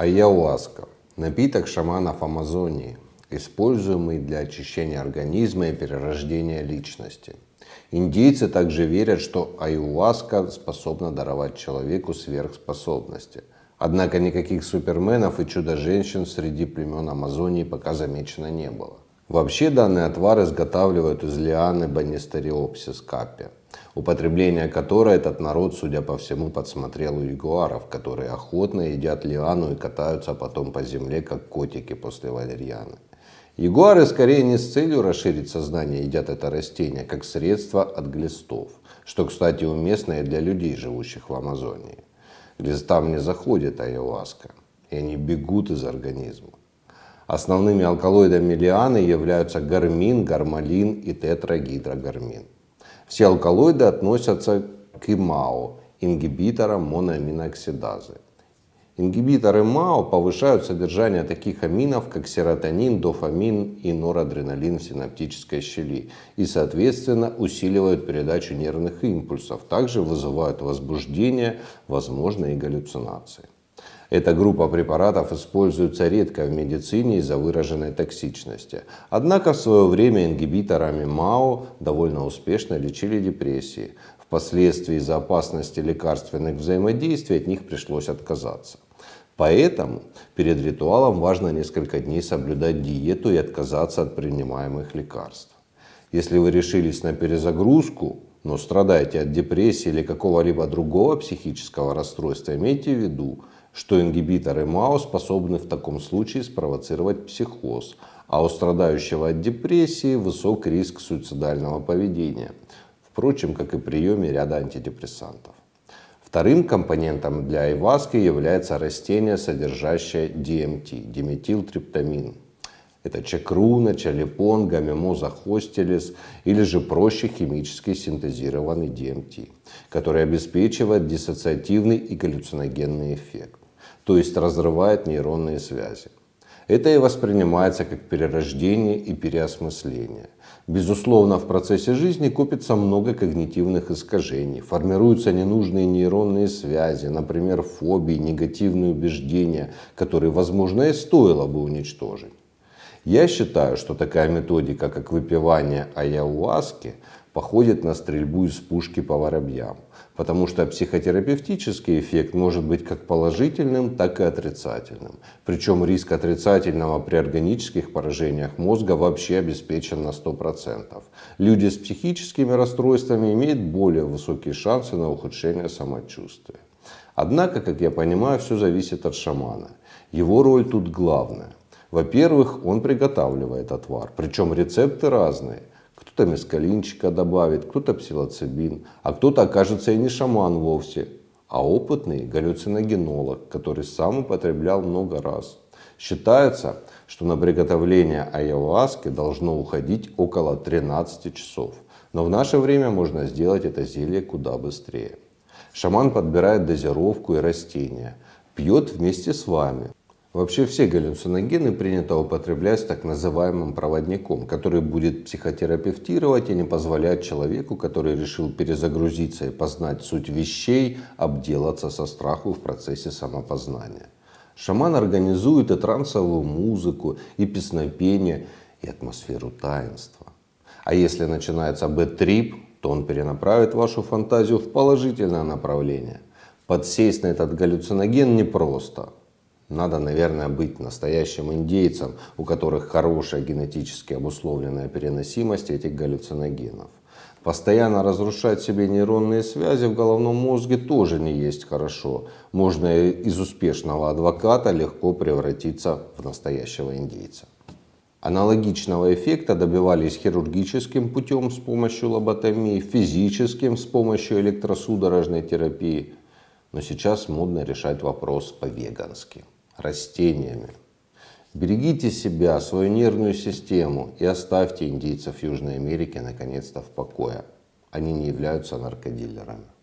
Айауаска – напиток шаманов Амазонии, используемый для очищения организма и перерождения личности. Индийцы также верят, что айуаска способна даровать человеку сверхспособности. Однако никаких суперменов и чудо-женщин среди племен Амазонии пока замечено не было. Вообще данный отвар изготавливают из лианы Банистериопсис капи, употребление которой этот народ, судя по всему, подсмотрел у ягуаров, которые охотно едят лиану и катаются потом по земле, как котики после валерьяны. Ягуары скорее не с целью расширить сознание едят это растение, как средство от глистов, что, кстати, уместно и для людей, живущих в Амазонии. Глистам не заходит айоаска, и они бегут из организма. Основными алкалоидами лианы являются гармин, гармалин и тетрагидрогармин. Все алкалоиды относятся к ИМАО, ингибиторам моноаминоксидазы. Ингибиторы МАО повышают содержание таких аминов, как серотонин, дофамин и норадреналин в синаптической щели и, соответственно, усиливают передачу нервных импульсов, также вызывают возбуждение, возможно, и галлюцинации. Эта группа препаратов используется редко в медицине из-за выраженной токсичности. Однако в свое время ингибиторами МАО довольно успешно лечили депрессии. Впоследствии из-за опасности лекарственных взаимодействий от них пришлось отказаться. Поэтому перед ритуалом важно несколько дней соблюдать диету и отказаться от принимаемых лекарств. Если вы решились на перезагрузку, но страдаете от депрессии или какого-либо другого психического расстройства, имейте в виду, что ингибиторы МАО способны в таком случае спровоцировать психоз, а у страдающего от депрессии высок риск суицидального поведения, впрочем, как и приеме ряда антидепрессантов. Вторым компонентом для айваски является растение, содержащее DMT, эм диметилтриптамин. Это чакруна, чалипон, гомимоза хостелис или же проще химически синтезированный DMT, эм который обеспечивает диссоциативный и галлюциногенный эффект то есть разрывает нейронные связи. Это и воспринимается как перерождение и переосмысление. Безусловно, в процессе жизни копится много когнитивных искажений, формируются ненужные нейронные связи, например, фобии, негативные убеждения, которые, возможно, и стоило бы уничтожить. Я считаю, что такая методика, как выпивание аяуаски, походит на стрельбу из пушки по воробьям, потому что психотерапевтический эффект может быть как положительным, так и отрицательным. Причем риск отрицательного при органических поражениях мозга вообще обеспечен на 100%. Люди с психическими расстройствами имеют более высокие шансы на ухудшение самочувствия. Однако, как я понимаю, все зависит от шамана. Его роль тут главная – во-первых, он приготавливает отвар, причем рецепты разные. Кто-то мескалинчика добавит, кто-то псилоцибин, а кто-то окажется и не шаман вовсе, а опытный галлюциногенолог, который сам употреблял много раз. Считается, что на приготовление айаваски должно уходить около 13 часов. Но в наше время можно сделать это зелье куда быстрее. Шаман подбирает дозировку и растения, пьет вместе с вами, Вообще все галлюциногены принято употреблять с так называемым проводником, который будет психотерапевтировать и не позволять человеку, который решил перезагрузиться и познать суть вещей, обделаться со страху в процессе самопознания. Шаман организует и трансовую музыку, и песнопение, и атмосферу таинства. А если начинается бэт-трип, то он перенаправит вашу фантазию в положительное направление. Подсесть на этот галлюциноген непросто – надо, наверное, быть настоящим индейцем, у которых хорошая генетически обусловленная переносимость этих галлюциногенов. Постоянно разрушать себе нейронные связи в головном мозге тоже не есть хорошо. Можно из успешного адвоката легко превратиться в настоящего индейца. Аналогичного эффекта добивались хирургическим путем с помощью лоботомии, физическим с помощью электросудорожной терапии. Но сейчас модно решать вопрос по-вегански растениями. Берегите себя, свою нервную систему и оставьте индейцев Южной Америки наконец-то в покое. Они не являются наркодилерами.